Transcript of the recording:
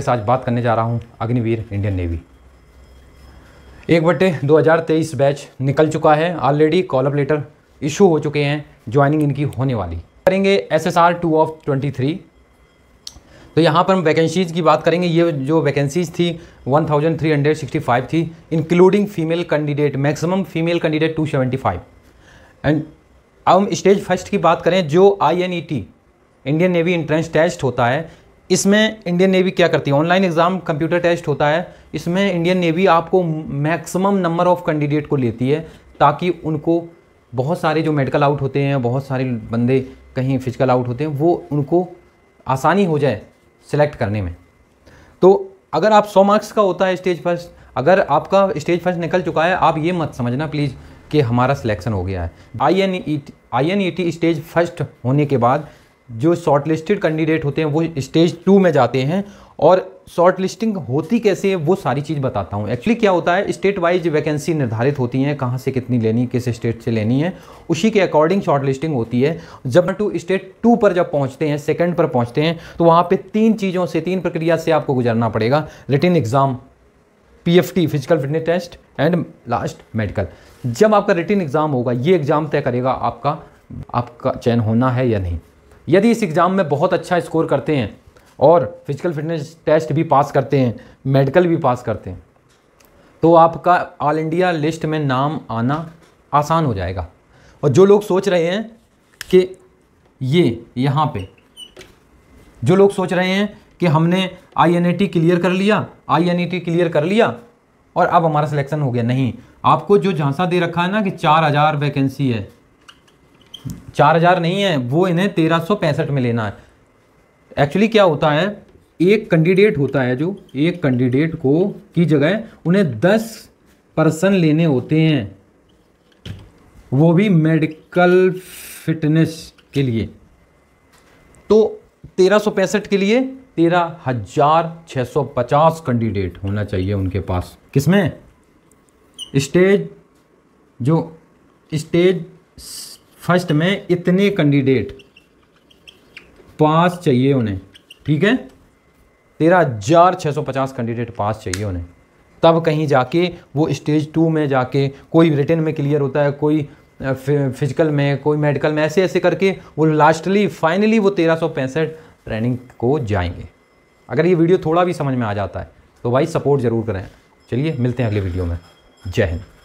के साथ बात करने जा रहा हूँ अग्निवीर इंडियन नेवी एक बटे 2023 बैच निकल चुका है ऑलरेडी कॉलअप लेटर इशू हो चुके हैं ज्वाइनिंग इनकी होने वाली करेंगे S S two of twenty तो यहाँ पर हम वैकेंसीज़ की बात करेंगे ये जो वैकेंसीज़ थी 1365 थी including female candidate maximum female candidate 275 and अब हम स्टेज फर्स्ट की बात करें जो आई इंडियन नेवी इंट्रेंस टेस्ट होता है इसमें इंडियन नेवी क्या करती है ऑनलाइन एग्ज़ाम कंप्यूटर टेस्ट होता है इसमें इंडियन नेवी आपको मैक्सिमम नंबर ऑफ कैंडिडेट को लेती है ताकि उनको बहुत सारे जो मेडिकल आउट होते हैं बहुत सारे बंदे कहीं फिजिकल आउट होते हैं वो उनको आसानी हो जाए सिलेक्ट करने में तो अगर आप 100 मार्क्स का होता है स्टेज फर्स्ट अगर आपका स्टेज फर्स्ट निकल चुका है आप ये मत समझना प्लीज़ कि हमारा सिलेक्शन हो गया है I N E I N E T stage first होने के बाद जो शॉर्ट लिस्टेड कैंडिडेट होते हैं वो स्टेज टू में जाते हैं और शॉर्ट लिस्टिंग होती कैसे है वो सारी चीज़ बताता हूँ एक्चुअली क्या होता है स्टेट वाइज वैकेंसी निर्धारित होती हैं कहाँ से कितनी लेनी किस स्टेट से लेनी है उसी के अकॉर्डिंग शॉर्ट लिस्टिंग होती है जब टू स्टेट टू पर जब पहुँचते हैं सेकेंड पर पहुँचते हैं तो वहाँ पर तीन चीज़ों से तीन प्रक्रिया से आपको गुजरना पड़ेगा रिटिन एग्ज़ाम पी physical fitness test and last medical जब आपका रिटिन एग्ज़ाम होगा ये एग्ज़ाम तय करेगा आपका आपका चयन होना है या नहीं यदि इस एग्ज़ाम में बहुत अच्छा स्कोर करते हैं और फिजिकल फिटनेस टेस्ट भी पास करते हैं मेडिकल भी पास करते हैं तो आपका ऑल इंडिया लिस्ट में नाम आना आसान हो जाएगा और जो लोग सोच रहे हैं कि ये यहाँ पे जो लोग सोच रहे हैं कि हमने आईएनएटी क्लियर कर लिया आईएनएटी क्लियर कर लिया और अब हमारा सिलेक्शन हो गया नहीं आपको जो झांसा दे रखा है ना कि चार हज़ार वैकेंसी है चार हज़ार नहीं है वो इन्हें तेरह सौ पैंसठ में लेना है एक्चुअली क्या होता है एक कैंडिडेट होता है जो एक कैंडिडेट को की जगह उन्हें दस पर्सन लेने होते हैं वो भी मेडिकल फिटनेस के लिए तो तेरह सौ पैंसठ के लिए तेरह हजार छ सौ पचास कैंडिडेट होना चाहिए उनके पास किसमें स्टेज जो स्टेज फर्स्ट में इतने कैंडिडेट पास चाहिए उन्हें ठीक है तेरह हजार छः सौ पचास कैंडिडेट पास चाहिए उन्हें तब कहीं जाके वो स्टेज टू में जाके कोई रिटर्न में क्लियर होता है कोई फिजिकल में कोई मेडिकल में ऐसे ऐसे करके वो लास्टली फाइनली वो तेरह सौ पैंसठ ट्रेनिंग को जाएंगे अगर ये वीडियो थोड़ा भी समझ में आ जाता है तो भाई सपोर्ट ज़रूर करें चलिए मिलते हैं अगले वीडियो में जय हिंद